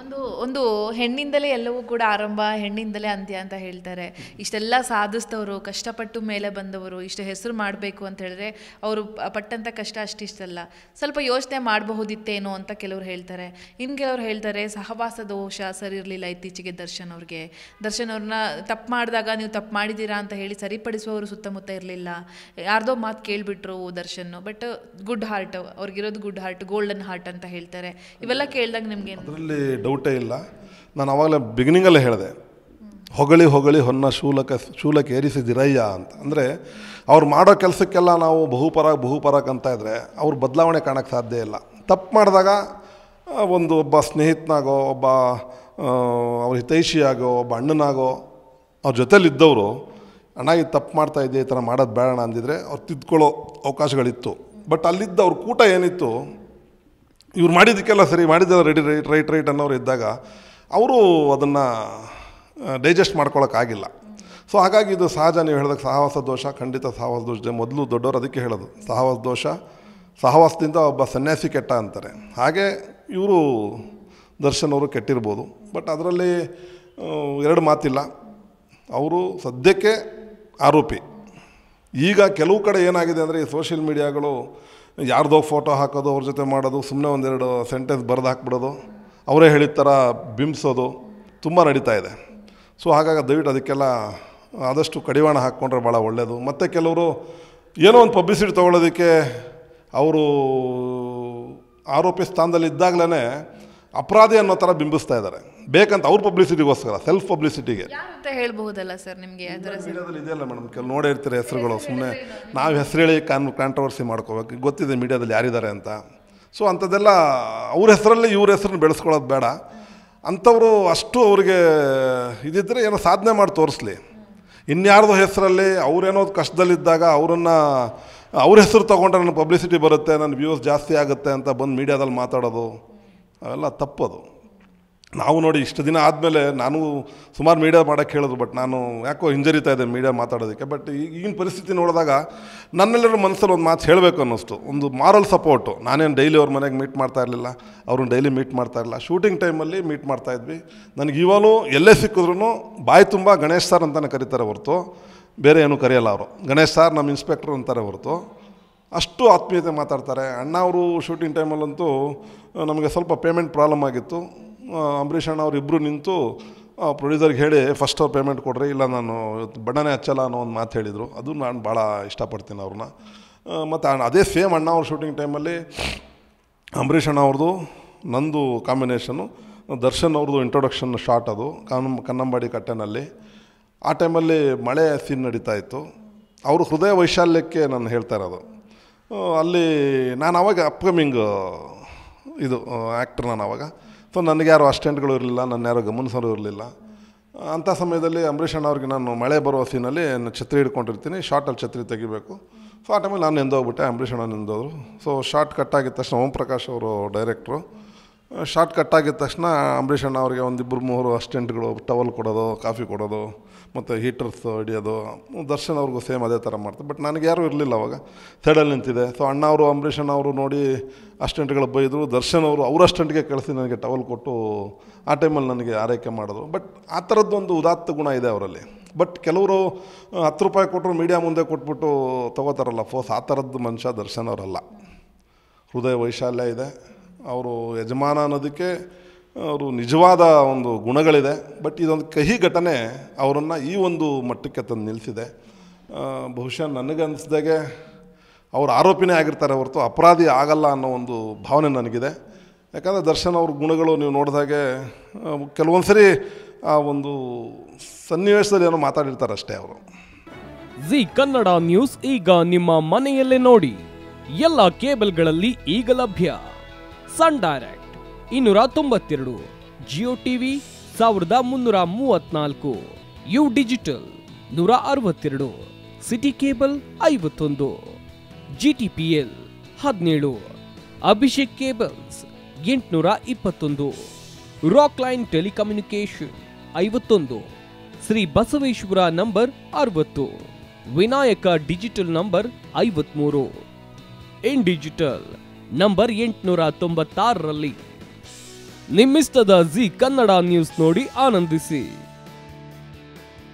ಒಂದು ಒಂದು ಹೆಣ್ಣಿಂದಲೇ ಎಲ್ಲವೂ ಕೂಡ ಆರಂಭ ಹೆಣ್ಣಿಂದಲೇ ಅಂತ್ಯ ಅಂತ ಹೇಳ್ತಾರೆ ಇಷ್ಟೆಲ್ಲ ಸಾಧಿಸ್ದವರು ಕಷ್ಟಪಟ್ಟು ಮೇಲೆ ಬಂದವರು ಇಷ್ಟು ಹೆಸರು ಮಾಡಬೇಕು ಅಂತ ಹೇಳಿದ್ರೆ ಅವರು ಪಟ್ಟಂತ ಕಷ್ಟ ಅಷ್ಟಿಷ್ಟಲ್ಲ ಸ್ವಲ್ಪ ಯೋಚನೆ ಮಾಡಬಹುದಿತ್ತೇನೋ ಅಂತ ಕೆಲವರು ಹೇಳ್ತಾರೆ ಇನ್ನು ಕೆಲವರು ಹೇಳ್ತಾರೆ ಸಹವಾಸ ದೋಷ ಸರಿ ಇರಲಿಲ್ಲ ಇತ್ತೀಚೆಗೆ ದರ್ಶನ್ ಅವ್ರಿಗೆ ದರ್ಶನ್ ಅವ್ರನ್ನ ತಪ್ಪು ಮಾಡಿದಾಗ ನೀವು ತಪ್ಪು ಮಾಡಿದ್ದೀರಾ ಅಂತ ಹೇಳಿ ಸರಿಪಡಿಸುವವರು ಸುತ್ತಮುತ್ತ ಇರಲಿಲ್ಲ ಯಾರ್ದೋ ಮಾತು ಕೇಳಿಬಿಟ್ರು ದರ್ಶನ್ ಬಟ್ ಗುಡ್ ಹಾರ್ಟ್ ಅವ್ರಿಗಿರೋದು ಗುಡ್ ಹಾರ್ಟ್ ಗೋಲ್ಡನ್ ಹಾರ್ಟ್ ಅಂತ ಹೇಳ್ತಾರೆ ಇವೆಲ್ಲ ಕೇಳಿದಾಗ ನಿಮಗೆ ಡೌಟೇ ಇಲ್ಲ ನಾನು ಆವಾಗಲೇ ಬಿಗಿನಿಂಗಲ್ಲೇ ಹೇಳಿದೆ ಹೊಗಳಿ ಹೊಗಳಿ ಹೊನ್ನ ಶೂಲಕ ಶೂಲಕ್ಕೆ ಏರಿಸಿದಿರಯ್ಯ ಅಂತ ಅಂದರೆ ಅವ್ರು ಮಾಡೋ ಕೆಲಸಕ್ಕೆಲ್ಲ ನಾವು ಬಹುಪರ ಬಹುಪರ ಅಂತ ಇದ್ದರೆ ಅವ್ರು ಬದಲಾವಣೆ ಕಾಣೋಕ್ಕೆ ಸಾಧ್ಯ ಇಲ್ಲ ತಪ್ಪು ಮಾಡಿದಾಗ ಒಂದು ಒಬ್ಬ ಸ್ನೇಹಿತನಾಗೋ ಒಬ್ಬ ಅವ್ರ ಹಿತೈಷಿಯಾಗೋ ಒಬ್ಬ ಅಣ್ಣನಾಗೋ ಅವ್ರ ಜೊತೇಲಿದ್ದವರು ಅಣ್ಣ ಇದು ತಪ್ಪು ಮಾಡ್ತಾ ಇದ್ದೆ ಈ ಥರ ಮಾಡೋದು ಬೇಡಣ ಅಂದಿದ್ರೆ ಅವ್ರು ತಿದ್ಕೊಳ್ಳೋ ಅವಕಾಶಗಳಿತ್ತು ಬಟ್ ಅಲ್ಲಿದ್ದ ಅವ್ರ ಕೂಟ ಏನಿತ್ತು ಇವ್ರು ಮಾಡಿದ್ದಕ್ಕೆಲ್ಲ ಸರಿ ಮಾಡಿದ್ದೆಲ್ಲ ರೆಡಿ ರೈಟ್ ರೈಟ್ ರೈಟ್ ಅನ್ನೋರು ಇದ್ದಾಗ ಅವರು ಅದನ್ನು ಡೈಜೆಸ್ಟ್ ಮಾಡ್ಕೊಳ್ಳೋಕ್ಕಾಗಿಲ್ಲ ಸೊ ಹಾಗಾಗಿ ಇದು ಸಹಜ ನೀವು ಹೇಳಿದಾಗ ಸಹವಾಸ ದೋಷ ಖಂಡಿತ ಸಹವಾಸ ದೋಷ ಮೊದಲು ದೊಡ್ಡವರು ಅದಕ್ಕೆ ಹೇಳೋದು ಸಹವಾಸ ದೋಷ ಸಹವಾಸದಿಂದ ಒಬ್ಬ ಸನ್ಯಾಸಿ ಕೆಟ್ಟ ಅಂತಾರೆ ಹಾಗೆ ಇವರು ದರ್ಶನವರು ಕೆಟ್ಟಿರ್ಬೋದು ಬಟ್ ಅದರಲ್ಲಿ ಎರಡು ಮಾತಿಲ್ಲ ಅವರು ಸದ್ಯಕ್ಕೆ ಆರೋಪಿ ಈಗ ಕೆಲವು ಕಡೆ ಏನಾಗಿದೆ ಅಂದರೆ ಈ ಸೋಷಿಯಲ್ ಮೀಡಿಯಾಗಳು ಯಾರ್ದೋ ಫೋಟೋ ಹಾಕೋದು ಅವ್ರ ಜೊತೆ ಮಾಡೋದು ಸುಮ್ಮನೆ ಒಂದೆರಡು ಸೆಂಟೆನ್ಸ್ ಬರೆದು ಹಾಕ್ಬಿಡೋದು ಅವರೇ ಹೇಳಿದ ಥರ ಬಿಂಬಿಸೋದು ತುಂಬ ನಡೀತಾ ಇದೆ ಸೊ ಹಾಗಾಗಿ ದಯವಿಟ್ಟು ಅದಕ್ಕೆಲ್ಲ ಆದಷ್ಟು ಕಡಿವಾಣ ಹಾಕ್ಕೊಂಡ್ರೆ ಭಾಳ ಒಳ್ಳೆಯದು ಮತ್ತು ಕೆಲವರು ಏನೋ ಒಂದು ಪಬ್ಲಿಸಿಟಿ ತೊಗೊಳೋದಕ್ಕೆ ಅವರು ಆರೋಪಿ ಸ್ಥಾನದಲ್ಲಿ ಇದ್ದಾಗಲೇ ಅಪರಾಧಿ ಅನ್ನೋ ಥರ ಬಿಂಬಿಸ್ತಾ ಇದ್ದಾರೆ ಬೇಕಂತ ಅವ್ರ ಪಬ್ಲಿಸಿಟಿಗೋಸ್ಕರ ಸೆಲ್ಫ್ ಪಬ್ಲಿಸಿಟಿಗೆ ಅಂತ ಹೇಳ್ಬಹುದಲ್ಲ ಸರ್ ನಿಮಗೆ ಇದೆಯಲ್ಲ ಮೇಡಮ್ ಕೆಲವು ನೋಡೇ ಇರ್ತಾರೆ ಹೆಸರುಗಳು ಸುಮ್ಮನೆ ನಾವು ಹೆಸರು ಹೇಳಿ ಕಾನ್ ಕಾಂಟ್ರವರ್ಸಿ ಮಾಡ್ಕೋಬೇಕು ಗೊತ್ತಿದೆ ಮೀಡಿಯಾದಲ್ಲಿ ಯಾರಿದ್ದಾರೆ ಅಂತ ಸೊ ಅಂಥದ್ದೆಲ್ಲ ಅವ್ರ ಹೆಸರಲ್ಲಿ ಇವ್ರ ಹೆಸರನ್ನ ಬೆಳೆಸ್ಕೊಳ್ಳೋದು ಬೇಡ ಅಂಥವರು ಅಷ್ಟು ಅವ್ರಿಗೆ ಇದಿದ್ದರೆ ಏನೋ ಸಾಧನೆ ಮಾಡಿ ತೋರಿಸ್ಲಿ ಇನ್ಯಾರ್ದು ಹೆಸರಲ್ಲಿ ಅವರೇನೋ ಕಷ್ಟದಲ್ಲಿದ್ದಾಗ ಅವರನ್ನು ಅವ್ರ ಹೆಸರು ತೊಗೊಂಡ್ರೆ ನನ್ನ ಪಬ್ಲಿಸಿಟಿ ಬರುತ್ತೆ ನನ್ನ ವ್ಯೂಸ್ ಜಾಸ್ತಿ ಆಗುತ್ತೆ ಅಂತ ಬಂದು ಮೀಡಿಯಾದಲ್ಲಿ ಮಾತಾಡೋದು ಅವೆಲ್ಲ ತಪ್ಪದು ನಾವು ನೋಡಿ ಇಷ್ಟು ದಿನ ಆದಮೇಲೆ ನಾನು ಸುಮಾರು ಮೀಡಿಯಾ ಮಾಡೋಕ್ಕೆ ಹೇಳಿದ್ರು ಬಟ್ ನಾನು ಯಾಕೋ ಹಿಂಜರಿತಾ ಇದ್ದೇನೆ ಮೀಡಿಯಾ ಮಾತಾಡೋದಕ್ಕೆ ಬಟ್ ಈಗಿನ ಪರಿಸ್ಥಿತಿ ನೋಡಿದಾಗ ನನ್ನೆಲ್ಲರೂ ಮನಸ್ಸಲ್ಲಿ ಒಂದು ಮಾತು ಹೇಳಬೇಕು ಅನ್ನಿಸ್ತು ಒಂದು ಮಾರಲ್ ಸಪೋರ್ಟು ನಾನೇನು ಡೈಲಿ ಅವ್ರ ಮನೆಗೆ ಮೀಟ್ ಮಾಡ್ತಾ ಇರಲಿಲ್ಲ ಅವ್ರನ್ನ ಡೈಲಿ ಮೀಟ್ ಮಾಡ್ತಾ ಇರಲಿಲ್ಲ ಶೂಟಿಂಗ್ ಟೈಮಲ್ಲಿ ಮೀಟ್ ಮಾಡ್ತಾ ಇದ್ವಿ ನನಗೆ ಇವಾಗಲೂ ಎಲ್ಲೇ ಸಿಕ್ಕಿದ್ರು ಬಾಯಿ ತುಂಬ ಗಣೇಶ್ ಸರ್ ಅಂತಲೇ ಕರೀತಾರೆ ಹೊರತು ಬೇರೆ ಏನೂ ಕರೆಯಲ್ಲ ಅವರು ಗಣೇಶ್ ಸರ್ ನಮ್ಮ ಇನ್ಸ್ಪೆಕ್ಟ್ರು ಅಂತಾರೆ ಹೊರತು ಅಷ್ಟು ಆತ್ಮೀಯತೆ ಮಾತಾಡ್ತಾರೆ ಅಣ್ಣ ಅವರು ಶೂಟಿಂಗ್ ಟೈಮಲ್ಲಂತೂ ನಮಗೆ ಸ್ವಲ್ಪ ಪೇಮೆಂಟ್ ಪ್ರಾಬ್ಲಮ್ ಆಗಿತ್ತು ಅಂಬರೀಷ್ ಅಣ್ಣ ಇಬ್ಬರು ನಿಂತು ಪ್ರೊಡ್ಯೂಸರ್ಗೆ ಹೇಳಿ ಫಸ್ಟ್ ಅವ್ರು ಪೇಮೆಂಟ್ ಕೊಡ್ರಿ ಇಲ್ಲ ನಾನು ಬಣ್ಣನೇ ಹಚ್ಚಲ್ಲ ಅನ್ನೋ ಒಂದು ಮಾತು ಹೇಳಿದರು ಅದು ನಾನು ಭಾಳ ಇಷ್ಟಪಡ್ತೀನಿ ಅವ್ರನ್ನ ಮತ್ತು ಅದೇ ಸೇಮ್ ಅಣ್ಣ ಅವ್ರ ಶೂಟಿಂಗ್ ಟೈಮಲ್ಲಿ ಅಂಬರೀಷ್ ಅಣ್ಣ ಅವ್ರದ್ದು ನಂದು ಕಾಂಬಿನೇಷನು ದರ್ಶನ್ ಅವ್ರದ್ದು ಇಂಟ್ರೊಡಕ್ಷನ್ ಶಾರ್ಟ್ ಅದು ಕಾನ್ ಕನ್ನಂಬಾಡಿ ಕಟ್ಟೆನಲ್ಲಿ ಆ ಟೈಮಲ್ಲಿ ಮಳೆ ಸೀನ್ ನಡೀತಾ ಇತ್ತು ಅವರು ಹೃದಯ ವೈಶಾಲ್ಯಕ್ಕೆ ನಾನು ಹೇಳ್ತಾ ಇರೋದು ಅಲ್ಲಿ ನಾನು ಅವಾಗ ಅಪ್ಕಮಿಂಗ್ ಇದು ಆ್ಯಕ್ಟ್ರ್ ನಾನು ಅವಾಗ ಸೊ ನನಗೆ ಯಾರು ಅಸ್ಟೆಂಟ್ಗಳು ಇರಲಿಲ್ಲ ನನ್ನ ಯಾರೋ ಗಮನಿಸೋರು ಇರಲಿಲ್ಲ ಅಂಥ ಸಮಯದಲ್ಲಿ ಅಂಬರೀಷ್ ಅವ್ರಿಗೆ ನಾನು ಮಳೆ ಬರುವ ಸೀನಲ್ಲಿ ಛತ್ರಿ ಹಿಡ್ಕೊಂಡಿರ್ತೀನಿ ಶಾರ್ಟಲ್ಲಿ ಛತ್ರಿ ತೆಗಿಬೇಕು ಸೊ ಆ ಟೈಮಲ್ಲಿ ನಾನು ಎಂದೋಗ್ಬಿಟ್ಟೆ ಅಂಬರೀಷ್ ಅಣ್ಣ ಸೊ ಶಾರ್ಟ್ ಕಟ್ ಆಗಿದ ತಕ್ಷಣ ಓಂ ಪ್ರಕಾಶ್ ಅವರು ಡೈರೆಕ್ಟ್ರು ಶಾರ್ಟ್ ಕಟ್ ಆಗಿದ ತಕ್ಷಣ ಅಂಬರೀಷ್ ಅಣ್ಣ ಒಂದು ಇಬ್ಬರು ಮೂರು ಅಸ್ಟೆಂಟ್ಗಳು ಟವಲ್ ಕೊಡೋದು ಕಾಫಿ ಕೊಡೋದು ಮತ್ತು ಹೀಟರ್ಸ್ ಹಿಡಿಯೋದು ದರ್ಶನ್ ಅವ್ರಿಗೂ ಸೇಮ್ ಅದೇ ಥರ ಮಾಡ್ತಾರೆ ಬಟ್ ನನಗೆ ಯಾರೂ ಇರಲಿಲ್ಲ ಅವಾಗ ಸೈಡಲ್ಲಿ ನಿಂತಿದೆ ಸೊ ಅಣ್ಣ ಅವರು ಅಣ್ಣ ಅವರು ನೋಡಿ ಅಸ್ಟೆಂಟ್ಗಳು ಬೈದರು ದರ್ಶನ್ ಅವರು ಅವ್ರ ಅಸ್ಟೆಂಟ್ಗೆ ಕಳಿಸಿ ನನಗೆ ಟವಲ್ ಕೊಟ್ಟು ಆ ಟೈಮಲ್ಲಿ ನನಗೆ ಆರೈಕೆ ಮಾಡಿದ್ರು ಬಟ್ ಆ ಥರದ್ದೊಂದು ಉದಾತ್ತ ಗುಣ ಇದೆ ಅವರಲ್ಲಿ ಬಟ್ ಕೆಲವರು ಹತ್ತು ರೂಪಾಯಿ ಕೊಟ್ಟರು ಮೀಡಿಯಾ ಮುಂದೆ ಕೊಟ್ಬಿಟ್ಟು ತೊಗೋತಾರಲ್ಲ ಫೋಸ್ ಆ ಥರದ್ದು ಮನುಷ್ಯ ದರ್ಶನ್ ಅವರಲ್ಲ ಹೃದಯ ವೈಶಾಲ್ಯ ಇದೆ ಅವರು ಯಜಮಾನ ಅನ್ನೋದಕ್ಕೆ ಅವರು ನಿಜವಾದ ಒಂದು ಗುಣಗಳಿದೆ ಬಟ್ ಇದೊಂದು ಕಹಿ ಘಟನೆ ಅವರನ್ನು ಈ ಒಂದು ಮಟ್ಟಕ್ಕೆ ತಂದು ನಿಲ್ಲಿಸಿದೆ ಬಹುಶಃ ನನಗನ್ನಿಸ್ದಾಗೆ ಅವರು ಆರೋಪಿನೇ ಆಗಿರ್ತಾರೆ ಹೊರತು ಅಪರಾಧಿ ಆಗಲ್ಲ ಅನ್ನೋ ಒಂದು ಭಾವನೆ ನನಗಿದೆ ಯಾಕಂದರೆ ದರ್ಶನ್ ಅವ್ರ ಗುಣಗಳು ನೀವು ನೋಡಿದಾಗೆ ಕೆಲವೊಂದು ಸರಿ ಆ ಒಂದು ಸನ್ನಿವೇಶದಲ್ಲಿ ಏನೋ ಮಾತಾಡಿರ್ತಾರೆ ಅಷ್ಟೇ ಅವರು ಜಿ ಕನ್ನಡ ನ್ಯೂಸ್ ಈಗ ನಿಮ್ಮ ಮನೆಯಲ್ಲೇ ನೋಡಿ ಎಲ್ಲ ಕೇಬಲ್ಗಳಲ್ಲಿ ಈಗ ಲಭ್ಯ ಸನ್ ಡೈರೆಕ್ಟ್ ಇನ್ನೂರ ತೊಂಬತ್ತೆರಡು ಜಿಯೋ ಟಿವಿ ಸಾವಿರದ ಮುನ್ನೂರ ಮೂವತ್ನಾಲ್ಕು ಯು ಡಿಜಿಟಲ್ ನೂರ ಅರವತ್ತೆರಡು ಸಿಟಿ ಕೇಬಲ್ ಐವತ್ತೊಂದು ಜಿ ಟಿ ಪಿ ಎಲ್ ಹದಿನೇಳು ಅಭಿಷೇಕ್ ಕೇಬಲ್ಸ್ ಎಂಟುನೂರ ಇಪ್ಪತ್ತೊಂದು ರಾಕ್ ಲೈನ್ ಟೆಲಿಕಮ್ಯುನಿಕೇಶನ್ ಐವತ್ತೊಂದು ಶ್ರೀ ಬಸವೇಶ್ವರ ನಂಬರ್ ಅರವತ್ತು ವಿನಾಯಕ ಡಿಜಿಟಲ್ ನಂಬರ್ ಐವತ್ಮೂರು ಇನ್ ಡಿಜಿಟಲ್ ನಂಬರ್ ಎಂಟುನೂರ ತೊಂಬತ್ತಾರರಲ್ಲಿ ನಿಮ್ಮಿಷ್ಟದ ಜಿ ಕನ್ನಡ ನ್ಯೂಸ್ ನೋಡಿ ಆನಂದಿಸಿ